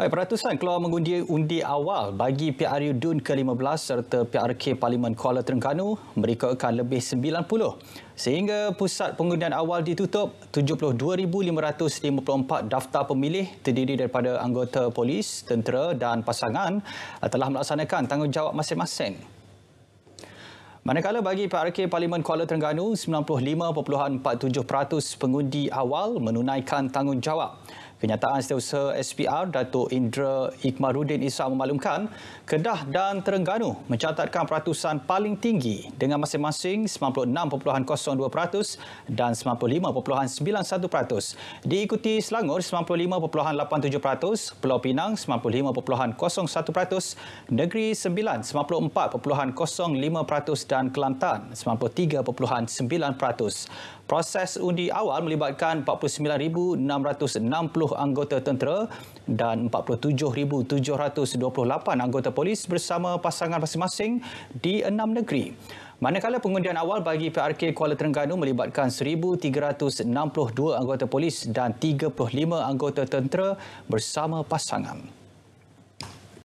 Baik, peratusan keluar mengundi undi awal bagi PRU DUN ke-15 serta PRK Parlimen Kuala Terengganu merekaakan lebih 90. Sehingga pusat pengundian awal ditutup, 72,554 daftar pemilih terdiri daripada anggota polis, tentera dan pasangan telah melaksanakan tanggungjawab masing-masing. Manakala bagi PRK Parlimen Kuala Terengganu, 95.47% pengundi awal menunaikan tanggungjawab. Kenyataan setiausaha SPR Datuk Indra Ikmarudin Isa memaklumkan Kedah dan Terengganu mencatatkan peratusan paling tinggi dengan masing-masing 96.02% dan 95.91% diikuti Selangor 95.87%, Pulau Pinang 95.01%, Negeri Sembilan 94.05% dan Kelantan 93.9%. Proses undi awal melibatkan 49,660 1,450 anggota tentera dan 47,728 anggota polis bersama pasangan masing-masing di enam negeri. Manakala pengundian awal bagi PRK Kuala Terengganu melibatkan 1,362 anggota polis dan 35 anggota tentera bersama pasangan.